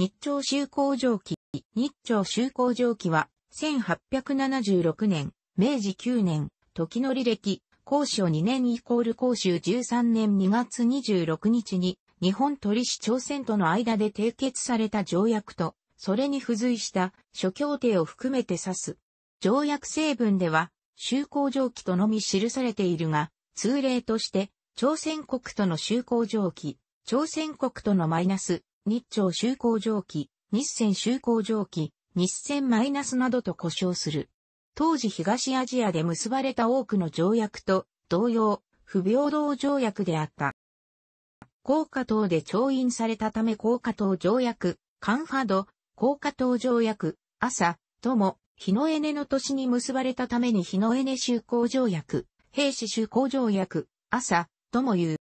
日朝修好蒸気。日朝修好蒸気は、1876年、明治9年、時の履歴、公書2年イコール公衆13年2月26日に、日本取市朝鮮との間で締結された条約と、それに付随した諸協定を含めて指す。条約成分では、修好蒸気とのみ記されているが、通例として、朝鮮国との修好蒸気、朝鮮国とのマイナス日朝修航蒸気、日戦修航蒸気、日戦マイナスなどと呼称する。当時東アジアで結ばれた多くの条約と同様、不平等条約であった。高架等で調印されたため高架等条約、カンファド、高架等条約、朝、とも、日のエネの年に結ばれたために日のエネ就航条約、兵士就航条約、朝、ともいう。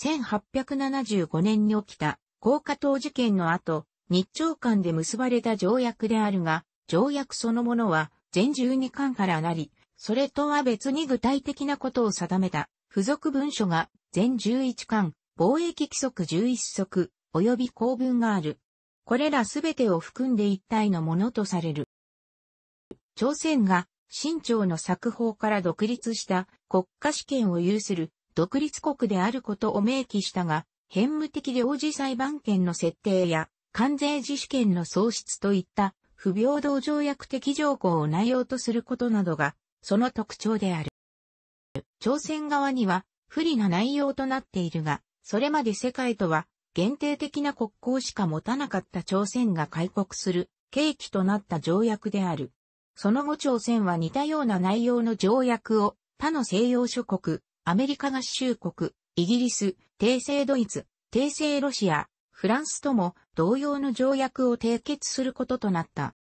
1875年に起きた高架島事件の後、日朝間で結ばれた条約であるが、条約そのものは全12巻からなり、それとは別に具体的なことを定めた付属文書が全11巻、貿易規則11則、及び公文がある。これらすべてを含んで一体のものとされる。朝鮮が清朝の作法から独立した国家主権を有する独立国であることを明記したが、変務的領事裁判権の設定や、関税自主権の創出といった不平等条約的条項を内容とすることなどが、その特徴である。朝鮮側には不利な内容となっているが、それまで世界とは限定的な国交しか持たなかった朝鮮が開国する契機となった条約である。その後朝鮮は似たような内容の条約を他の西洋諸国、アメリカ合衆国、イギリス、帝政ドイツ、帝政ロシア、フランスとも同様の条約を締結することとなった。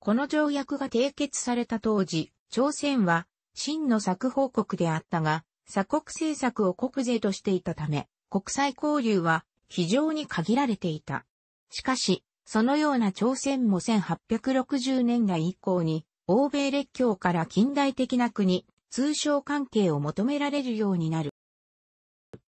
この条約が締結された当時、朝鮮は真の作法国であったが、鎖国政策を国税としていたため、国際交流は非常に限られていた。しかし、そのような朝鮮も1860年代以降に、欧米列強から近代的な国、通商関係を求められるようになる。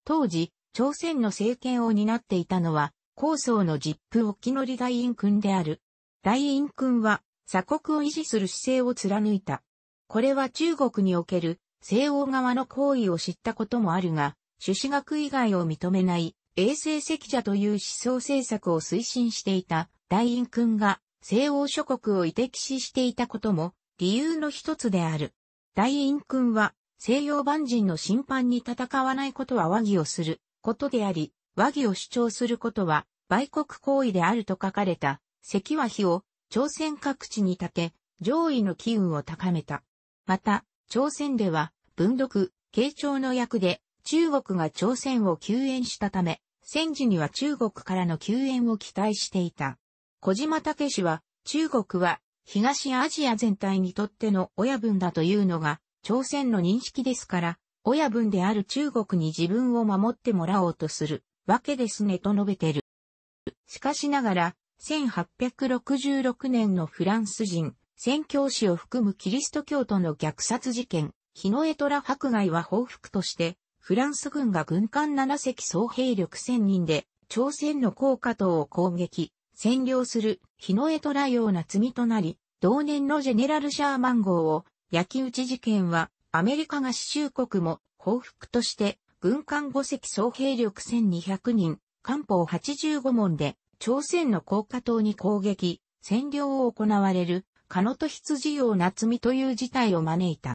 当時、朝鮮の政権を担っていたのは、高層の実父沖乗大院君である。大院君は、鎖国を維持する姿勢を貫いた。これは中国における西欧側の行為を知ったこともあるが、朱子学以外を認めない衛星赤者という思想政策を推進していた大院君が西欧諸国を遺敵視していたことも理由の一つである。大院君は西洋万人の審判に戦わないことは和議をすることであり、和議を主張することは、売国行為であると書かれた、石和碑を朝鮮各地に立て、上位の機運を高めた。また、朝鮮では、文読、慶長の役で、中国が朝鮮を救援したため、戦時には中国からの救援を期待していた。小島武氏は、中国は東アジア全体にとっての親分だというのが、朝鮮の認識ですから、親分である中国に自分を守ってもらおうとするわけですねと述べてる。しかしながら、1866年のフランス人、宣教師を含むキリスト教徒の虐殺事件、日のエトラ迫害は報復として、フランス軍が軍艦7隻総兵力1000人で、朝鮮の高架島を攻撃、占領する日のエトラような罪となり、同年のジェネラル・シャーマン号を焼き討ち事件は、アメリカが死衆国も報復として、軍艦5隻総兵力1200人、艦砲85門で、朝鮮の高架島に攻撃、占領を行われる、カノト羊王夏美という事態を招いた。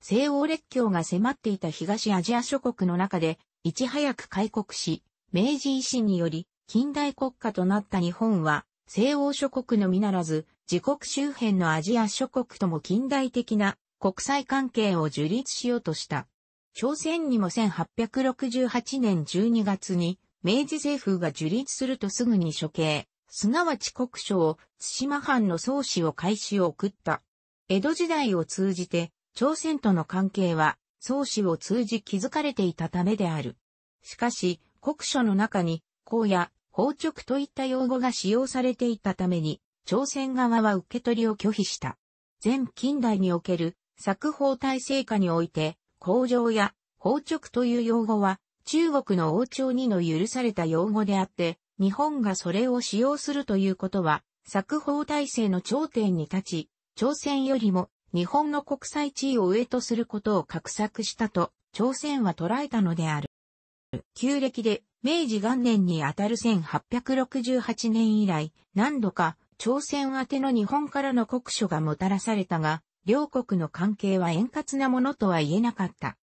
西欧列強が迫っていた東アジア諸国の中で、いち早く開国し、明治維新により、近代国家となった日本は、西欧諸国のみならず、自国周辺のアジア諸国とも近代的な国際関係を樹立しようとした。朝鮮にも1868年12月に明治政府が樹立するとすぐに処刑、すなわち国書を対馬藩の宗氏を開始を送った。江戸時代を通じて朝鮮との関係は宗氏を通じ築かれていたためである。しかし国書の中に、公や、法直といった用語が使用されていたために、朝鮮側は受け取りを拒否した。全近代における作法体制下において、工場や包直という用語は中国の王朝にの許された用語であって、日本がそれを使用するということは、作法体制の頂点に立ち、朝鮮よりも日本の国際地位を上とすることを画策したと、朝鮮は捉えたのである。旧暦で明治元年にあたる1868年以来、何度か朝鮮宛ての日本からの国書がもたらされたが、両国の関係は円滑なものとは言えなかった。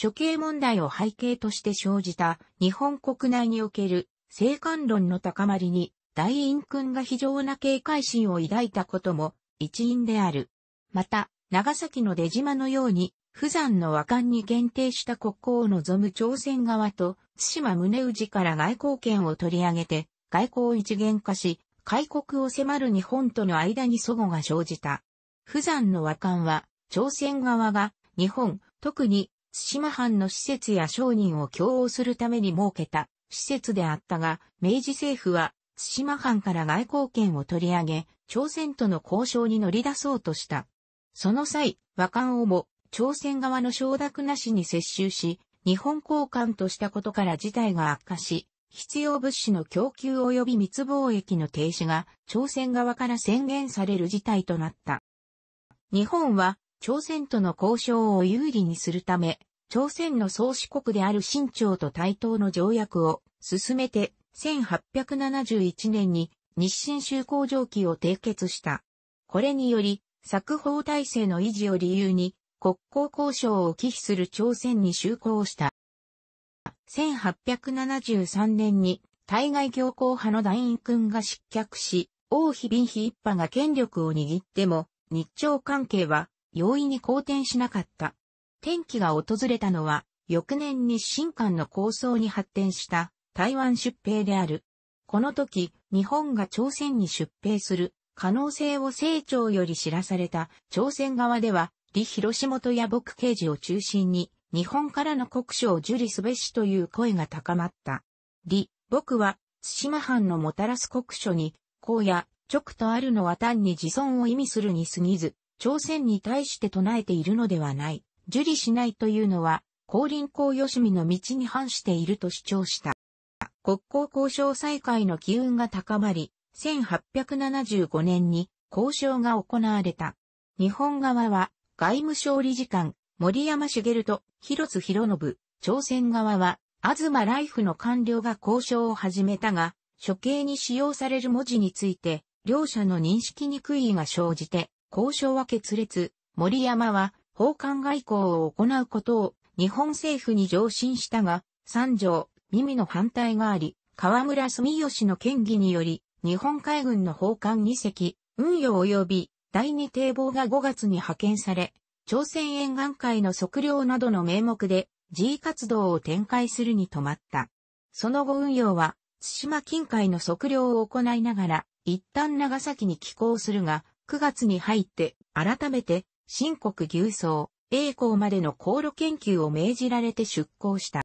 処刑問題を背景として生じた日本国内における政官論の高まりに大院君が非常な警戒心を抱いたことも一因である。また、長崎の出島のように、不山の和漢に限定した国交を望む朝鮮側と、津島宗氏から外交権を取り上げて、外交を一元化し、開国を迫る日本との間に齟齬が生じた。釜山の和漢は、朝鮮側が日本、特に対馬藩の施設や商人を共応するために設けた施設であったが、明治政府は対馬藩から外交権を取り上げ、朝鮮との交渉に乗り出そうとした。その際、和漢をも朝鮮側の承諾なしに接収し、日本交換としたことから事態が悪化し、必要物資の供給及び密貿易の停止が朝鮮側から宣言される事態となった。日本は朝鮮との交渉を有利にするため、朝鮮の創始国である新朝と対等の条約を進めて1871年に日清修好条規を締結した。これにより、作法体制の維持を理由に国交交渉を忌避する朝鮮に就航した。1873年に対外強硬派の団員君が失脚し、王妃敏妃一派が権力を握っても、日朝関係は容易に好転しなかった。天気が訪れたのは、翌年に新官の構想に発展した台湾出兵である。この時、日本が朝鮮に出兵する可能性を清朝より知らされた朝鮮側では、李広島と野木刑事を中心に日本からの国書を受理すべしという声が高まった。李、僕は、津島藩のもたらす国書に、公や直とあるのは単に自尊を意味するに過ぎず、朝鮮に対して唱えているのではない。受理しないというのは、高輪公よしみの道に反していると主張した。国交交渉再開の機運が高まり、1875年に交渉が行われた。日本側は外務省理事官、森山茂と広津博信、朝鮮側は、東ライフの官僚が交渉を始めたが、処刑に使用される文字について、両者の認識に悔いが生じて、交渉は決裂、森山は、奉還外交を行うことを、日本政府に上申したが、三条、耳の反対があり、河村住吉の県議により、日本海軍の奉還2隻、運用及び、第二堤防が5月に派遣され、朝鮮沿岸会の測量などの名目で G 活動を展開するに止まった。その後運用は、津島近海の測量を行いながら、一旦長崎に寄港するが、9月に入って、改めて、新国牛層、栄光までの航路研究を命じられて出港した。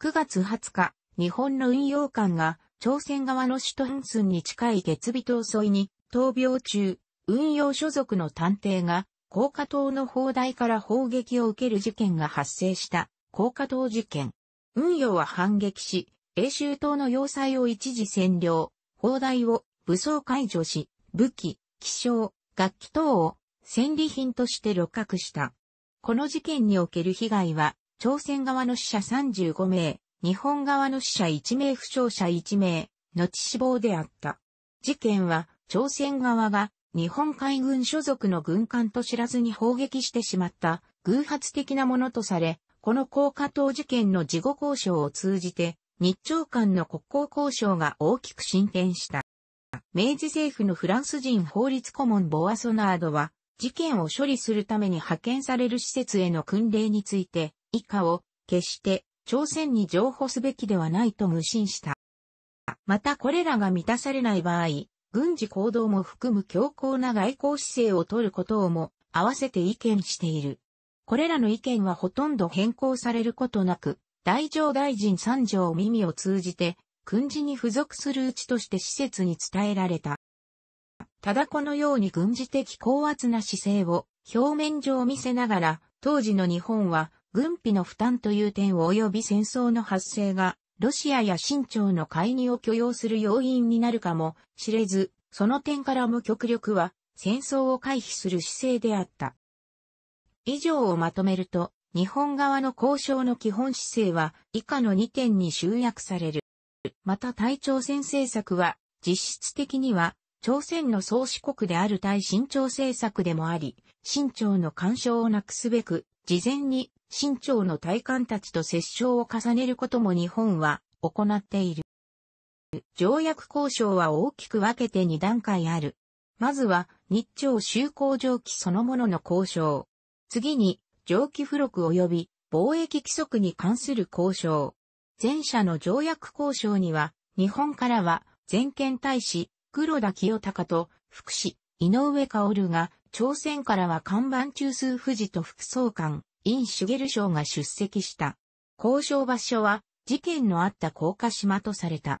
9月20日、日本の運用艦が、朝鮮側の首都ハンスンに近い月日島沿いに、闘病中、運用所属の探偵が、高架島の砲台から砲撃を受ける事件が発生した高架島事件。運用は反撃し、英州島の要塞を一時占領、砲台を武装解除し、武器、気象、楽器等を戦利品として露獲した。この事件における被害は、朝鮮側の死者35名、日本側の死者1名負傷者1名、後死亡であった。事件は、朝鮮側が日本海軍所属の軍艦と知らずに砲撃してしまった偶発的なものとされ、この高架島事件の事後交渉を通じて、日朝間の国交交渉が大きく進展した。明治政府のフランス人法律顧問ボアソナードは、事件を処理するために派遣される施設への訓令について、以下を、決して、朝鮮に譲歩すべきではないと無心した。またこれらが満たされない場合、軍事行動も含む強硬な外交姿勢を取ることをも合わせて意見している。これらの意見はほとんど変更されることなく、大乗大臣三条耳を通じて、軍事に付属するうちとして施設に伝えられた。ただこのように軍事的高圧な姿勢を表面上見せながら、当時の日本は軍費の負担という点及び戦争の発生がロシアや清朝の介入を許容する要因になるかも知れず、その点からも極力は戦争を回避する姿勢であった。以上をまとめると、日本側の交渉の基本姿勢は以下の2点に集約される。また対朝鮮政策は実質的には朝鮮の創始国である対新朝政策でもあり、新朝の干渉をなくすべく、事前に清朝の大官たちと折衝を重ねることも日本は行っている。条約交渉は大きく分けて2段階ある。まずは日朝修好条記そのものの交渉。次に条記付録及び貿易規則に関する交渉。前者の条約交渉には日本からは全権大使黒田清隆と福祉井上薫が朝鮮からは看板中枢富士と副総監イン・シュゲル賞が出席した。交渉場所は事件のあった高架島とされた。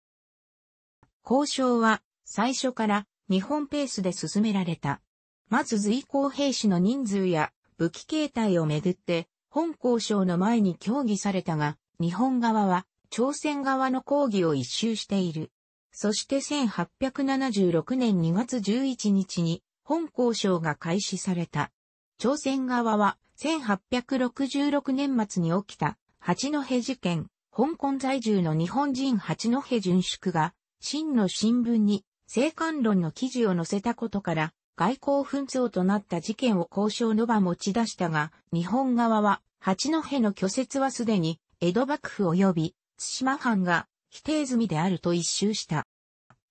交渉は最初から日本ペースで進められた。まず随行兵士の人数や武器形態をめぐって本交渉の前に協議されたが、日本側は朝鮮側の抗議を一周している。そして1876年2月11日に本交渉が開始された。朝鮮側は1866年末に起きた八戸事件、香港在住の日本人八戸淳縮が、真の新聞に、生官論の記事を載せたことから、外交紛争となった事件を交渉の場持ち出したが、日本側は、八戸の拒絶はすでに、江戸幕府及び、津島藩が、否定済みであると一周した。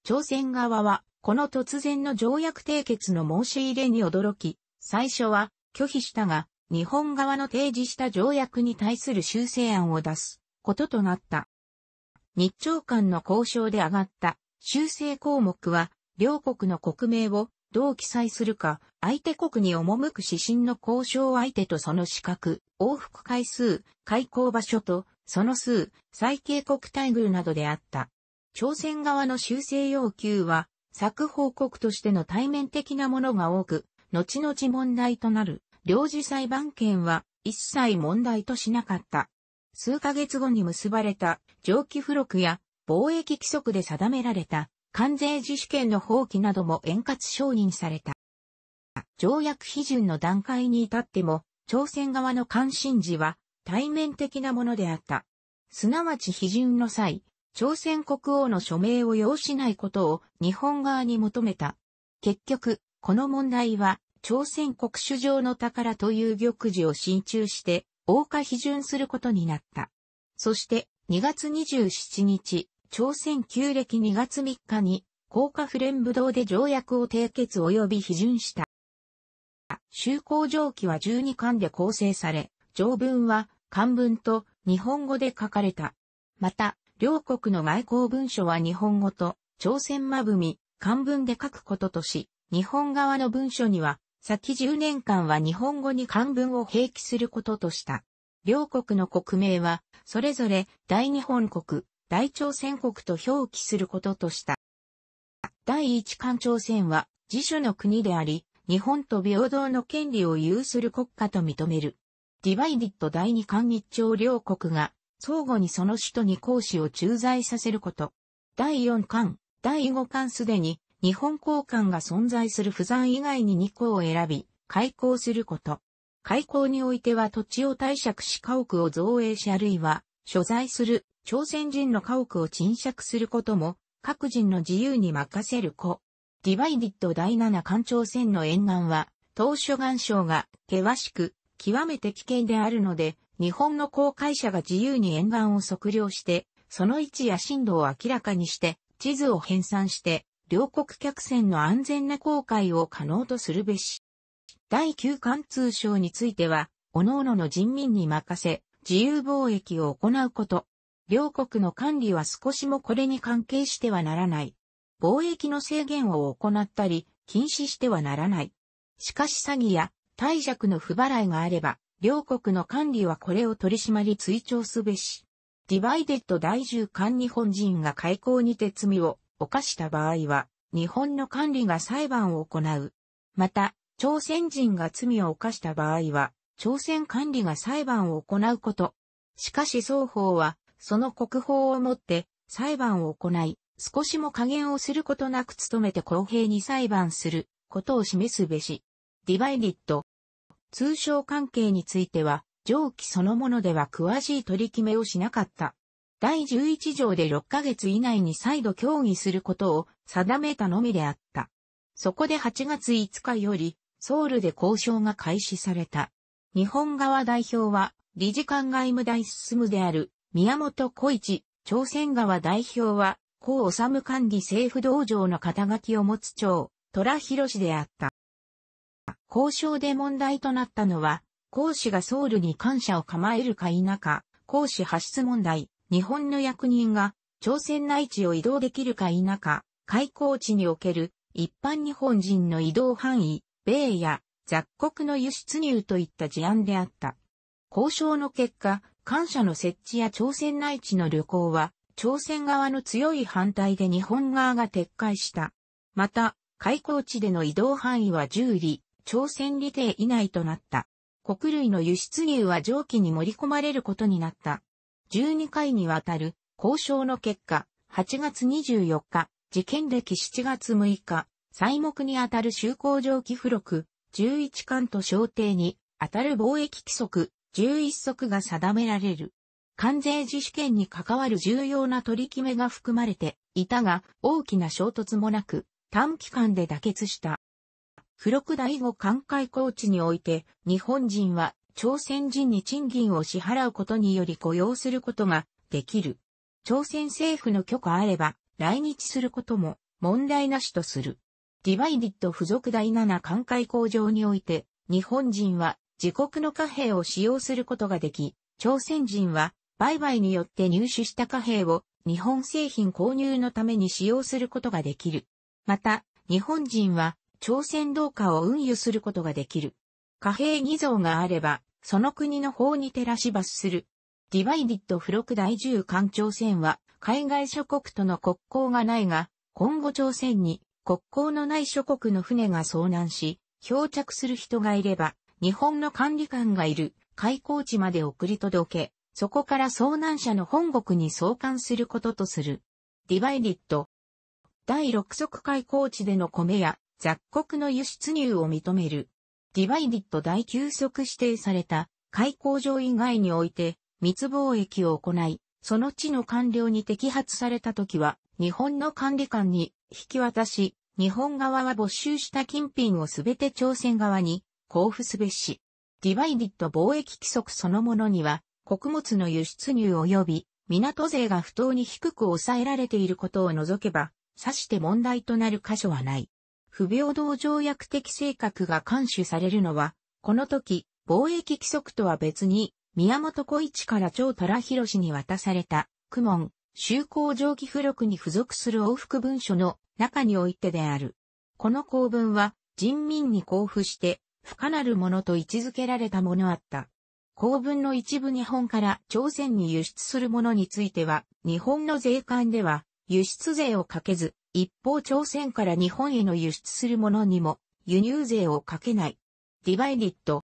朝鮮側は、この突然の条約締結の申し入れに驚き、最初は拒否したが、日本側の提示した条約に対する修正案を出すこととなった。日朝間の交渉で上がった修正項目は、両国の国名をどう記載するか、相手国に赴く指針の交渉相手とその資格、往復回数、開口場所と、その数、最恵国待遇などであった。朝鮮側の修正要求は、作報告としての対面的なものが多く、後々問題となる。領事裁判権は一切問題としなかった。数ヶ月後に結ばれた蒸気付録や貿易規則で定められた関税自主権の放棄なども円滑承認された。条約批准の段階に至っても、朝鮮側の関心事は対面的なものであった。すなわち批准の際、朝鮮国王の署名を要しないことを日本側に求めた。結局、この問題は朝鮮国主上の宝という玉璽を進駐して、王家批准することになった。そして、2月27日、朝鮮旧暦2月3日に、高架レン武道で条約を締結及び批准した。修行上記は12巻で構成され、条文は漢文と日本語で書かれた。また、両国の外交文書は日本語と朝鮮まぶみ、漢文で書くこととし、日本側の文書には先10年間は日本語に漢文を併記することとした。両国の国名は、それぞれ大日本国、大朝鮮国と表記することとした。第一漢朝鮮は自主の国であり、日本と平等の権利を有する国家と認める。ディバイディット第二漢日朝両国が相互にその首都に講師を駐在させること。第四漢、第五漢、すでに日本交換が存在する不山以外に2個を選び、開港すること。開港においては土地を貸借し家屋を造営しあるいは、所在する朝鮮人の家屋を賃借することも、各人の自由に任せる子。ディバイディット第7艦朝鮮の沿岸は、当初岩礁が険しく、極めて危険であるので、日本の公海者が自由に沿岸を測量して、その位置や震度を明らかにして、地図を編纂して、両国客船の安全な航海を可能とするべし。第9貫通省については、各々の人民に任せ、自由貿易を行うこと。両国の管理は少しもこれに関係してはならない。貿易の制限を行ったり、禁止してはならない。しかし詐欺や貸借の不払いがあれば、両国の管理はこれを取り締まり追徴すべし。ディバイデッド第10巻日本人が開港にて罪を犯した場合は、日本の管理が裁判を行う。また、朝鮮人が罪を犯した場合は、朝鮮管理が裁判を行うこと。しかし双方は、その国宝をもって裁判を行い、少しも加減をすることなく努めて公平に裁判することを示すべし。ディバイデット。通商関係については、上記そのものでは詳しい取り決めをしなかった。第11条で6ヶ月以内に再度協議することを定めたのみであった。そこで8月5日より、ソウルで交渉が開始された。日本側代表は、理事官外務大進むである、宮本小一、朝鮮側代表は、高治管理政府道場の肩書きを持つ長、虎博であった。交渉で問題となったのは、講師がソウルに感謝を構えるか否か、講師発出問題、日本の役人が朝鮮内地を移動できるか否か、開港地における一般日本人の移動範囲、米や雑国の輸出入といった事案であった。交渉の結果、感謝の設置や朝鮮内地の旅行は、朝鮮側の強い反対で日本側が撤回した。また、開港地での移動範囲は10里、朝鮮里程以内となった。国類の輸出入は上記に盛り込まれることになった。12回にわたる交渉の結果、8月24日、事件歴7月6日、細目にあたる就航上記付録、11巻と小定に、あたる貿易規則、11則が定められる。関税自主権に関わる重要な取り決めが含まれていたが、大きな衝突もなく、短期間で妥結した。付録第五艦コー地において、日本人は朝鮮人に賃金を支払うことにより雇用することができる。朝鮮政府の許可あれば来日することも問題なしとする。ディバイディット付属第7艦海工場において日本人は自国の貨幣を使用することができ、朝鮮人は売買によって入手した貨幣を日本製品購入のために使用することができる。また、日本人は朝鮮同貨を運輸することができる。貨幣偽造があれば、その国の法に照らし罰する。ディバイディッド付録第10艦朝鮮は、海外諸国との国交がないが、今後朝鮮に国交のない諸国の船が遭難し、漂着する人がいれば、日本の管理官がいる開港地まで送り届け、そこから遭難者の本国に送還することとする。ディバイディッド。第6足開港地での米や雑穀の輸出入を認める。ディバイディット大休息指定された開港場以外において密貿易を行い、その地の官僚に摘発された時は、日本の管理官に引き渡し、日本側は没収した金品をすべて朝鮮側に交付すべし。ディバイディット貿易規則そのものには、穀物の輸出入及び港税が不当に低く抑えられていることを除けば、さして問題となる箇所はない。不平等条約的性格が監視されるのは、この時、貿易規則とは別に、宮本小一から長虎博に渡された、区門、修行上記付録に付属する往復文書の中においてである。この公文は、人民に交付して、不可なるものと位置づけられたものあった。公文の一部日本から朝鮮に輸出するものについては、日本の税関では、輸出税をかけず、一方朝鮮から日本への輸出するものにも輸入税をかけない。ディバイディット。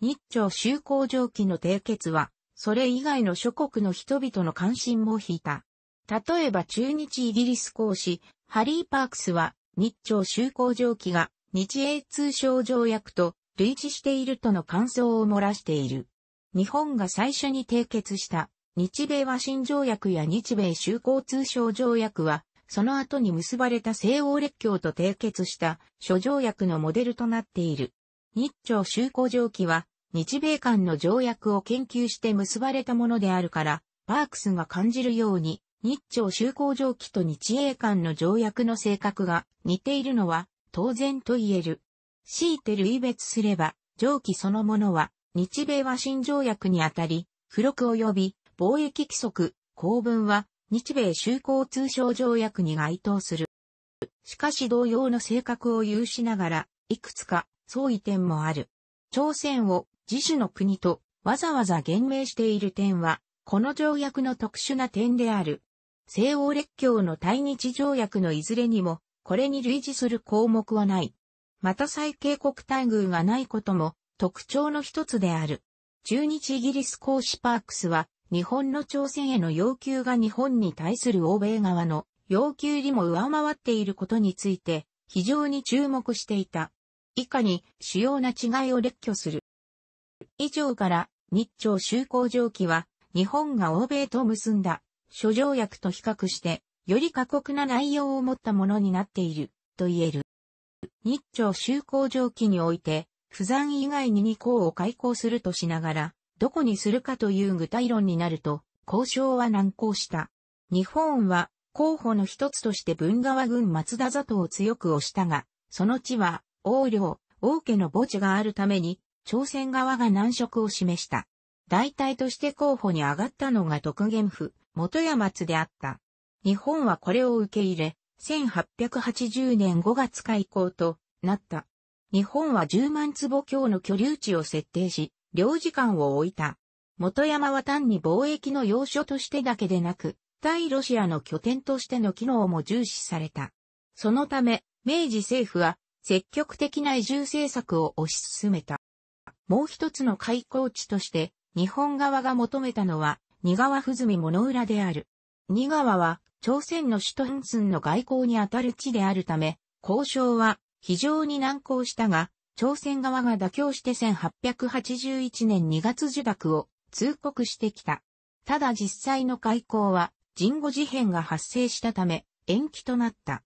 日朝修好条件の締結は、それ以外の諸国の人々の関心も引いた。例えば中日イギリス公使、ハリー・パークスは、日朝修好条件が日英通商条約と類似しているとの感想を漏らしている。日本が最初に締結した日米和親条約や日米修好通商条約はその後に結ばれた西欧列強と締結した諸条約のモデルとなっている。日朝修好条記は、日米間の条約を研究して結ばれたものであるから、パークスが感じるように、日朝修好条記と日英間の条約の性格が似ているのは当然と言える。強いて類別すれば、条記そのものは、日米和親条約にあたり、付録及び貿易規則、公文は日米修好通商条約に該当する。しかし同様の性格を有しながら、いくつか相違点もある。朝鮮を自主の国とわざわざ言明している点は、この条約の特殊な点である。西欧列強の対日条約のいずれにも、これに類似する項目はない。また最恵国待遇がないことも特徴の一つである。中日イギリス公使パークスは、日本の朝鮮への要求が日本に対する欧米側の要求にも上回っていることについて非常に注目していた。以下に主要な違いを列挙する。以上から日朝修好条記は日本が欧米と結んだ諸条約と比較してより過酷な内容を持ったものになっていると言える。日朝修好条記において不残以外に2項を開講するとしながらどこにするかという具体論になると、交渉は難航した。日本は候補の一つとして文川郡松田里を強く押したが、その地は、王領、王家の墓地があるために、朝鮮側が難色を示した。大体として候補に上がったのが徳元府、元山松であった。日本はこれを受け入れ、1880年5月開港となった。日本は10万坪強の居留地を設定し、領事館を置いた。元山は単に貿易の要所としてだけでなく、対ロシアの拠点としての機能も重視された。そのため、明治政府は積極的な移住政策を推し進めた。もう一つの開港地として、日本側が求めたのは、二川伏見物浦である。二川は、朝鮮の首都ハンスンの外交にあたる地であるため、交渉は非常に難航したが、朝鮮側が妥協して1881年2月受諾を通告してきた。ただ実際の開港は、人語事変が発生したため、延期となった。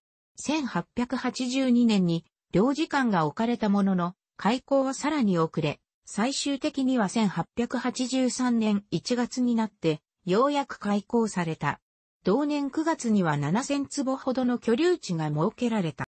1882年に、領事館が置かれたものの、開港はさらに遅れ、最終的には1883年1月になって、ようやく開港された。同年9月には7000坪ほどの居留地が設けられた。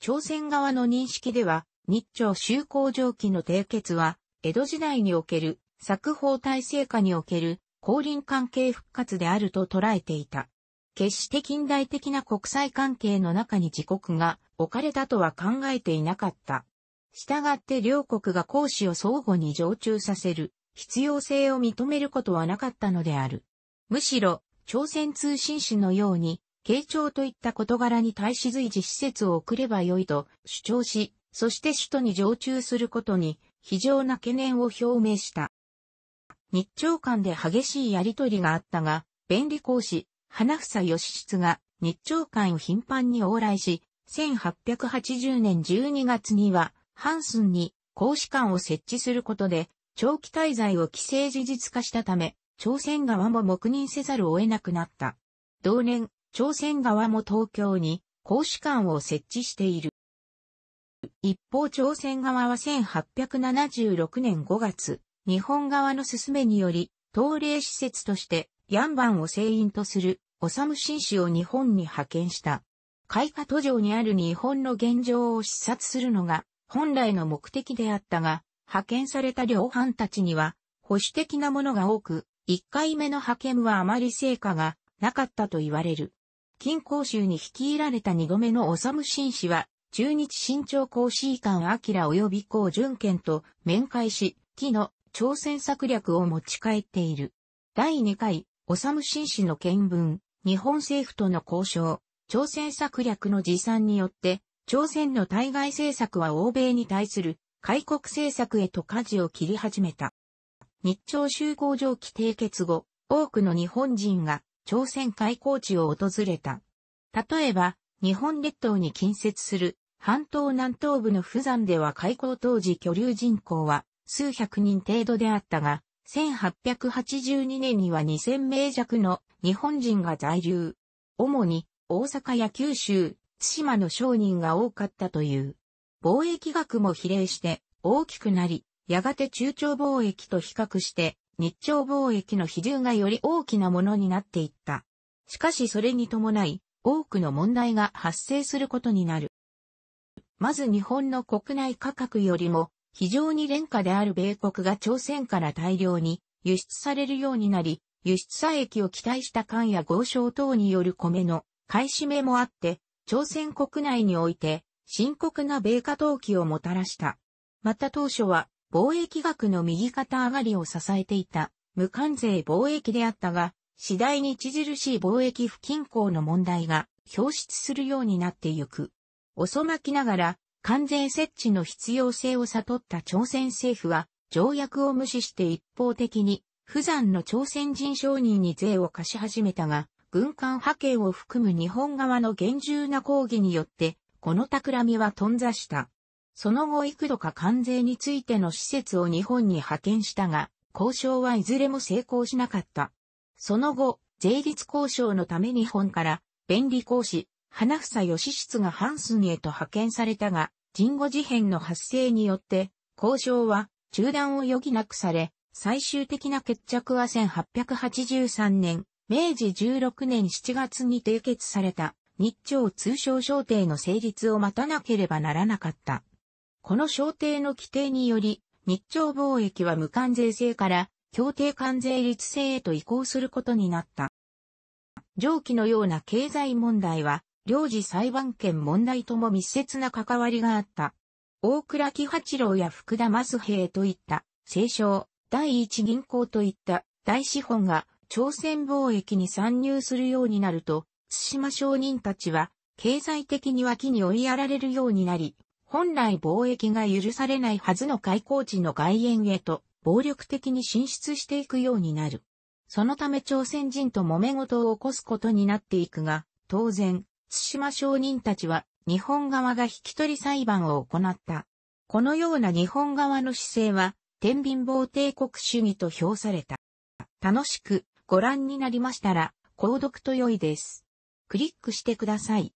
朝鮮側の認識では、日朝修好条記の締結は、江戸時代における作法体制下における後輪関係復活であると捉えていた。決して近代的な国際関係の中に自国が置かれたとは考えていなかった。したがって両国が講師を相互に常駐させる必要性を認めることはなかったのである。むしろ、朝鮮通信使のように、慶長といった事柄に対し随時施設を送ればよいと主張し、そして首都に常駐することに非常な懸念を表明した。日朝間で激しいやりとりがあったが、便利公使、花房義室が日朝間を頻繁に往来し、1880年12月には、ハンスンに公使館を設置することで、長期滞在を規制事実化したため、朝鮮側も黙認せざるを得なくなった。同年、朝鮮側も東京に公使館を設置している。一方朝鮮側は1876年5月、日本側の勧めにより、東霊施設として、ヤンバンを聖員とする、オサムン氏を日本に派遣した。開花途上にある日本の現状を視察するのが、本来の目的であったが、派遣された両藩たちには、保守的なものが多く、一回目の派遣はあまり成果がなかったと言われる。金光州にき入られた二度目のオサム紳士は、中日新潮公士官明及び公淳賢と面会し、木の朝鮮策略を持ち帰っている。第2回、おさむ新氏の見聞、日本政府との交渉、朝鮮策略の持参によって、朝鮮の対外政策は欧米に対する開国政策へと舵を切り始めた。日朝修好条規締結後、多くの日本人が朝鮮開港地を訪れた。例えば、日本列島に近接する半島南東部の富山では開港当時居留人口は数百人程度であったが、1882年には2000名弱の日本人が在留。主に大阪や九州、津島の商人が多かったという。貿易額も比例して大きくなり、やがて中朝貿易と比較して日朝貿易の比重がより大きなものになっていった。しかしそれに伴い、多くの問題が発生することになる。まず日本の国内価格よりも非常に廉価である米国が朝鮮から大量に輸出されるようになり、輸出差益を期待した缶や豪商等による米の買い占めもあって、朝鮮国内において深刻な米価投機をもたらした。また当初は貿易額の右肩上がりを支えていた無関税貿易であったが、次第に著しい貿易不均衡の問題が表出するようになってゆく。遅まきながら、関税設置の必要性を悟った朝鮮政府は、条約を無視して一方的に、不山の朝鮮人商人に税を課し始めたが、軍艦派遣を含む日本側の厳重な抗議によって、この企みは頓挫した。その後幾度か関税についての施設を日本に派遣したが、交渉はいずれも成功しなかった。その後、税率交渉のため日本から、便利講師、花房義室がハンスンへと派遣されたが、人語事変の発生によって、交渉は中断を余儀なくされ、最終的な決着は1883年、明治16年7月に締結された日朝通商商定の成立を待たなければならなかった。この商定の規定により、日朝貿易は無関税制から協定関税率制へと移行することになった。上記のような経済問題は、領事裁判権問題とも密接な関わりがあった。大倉喜八郎や福田正平といった、清少、第一銀行といった大資本が朝鮮貿易に参入するようになると、津島商人たちは経済的に脇に追いやられるようになり、本来貿易が許されないはずの開港地の外縁へと暴力的に進出していくようになる。そのため朝鮮人と揉め事を起こすことになっていくが、当然、対馬商人たちは日本側が引き取り裁判を行った。このような日本側の姿勢は、天秤棒帝国主義と評された。楽しくご覧になりましたら、購読と良いです。クリックしてください。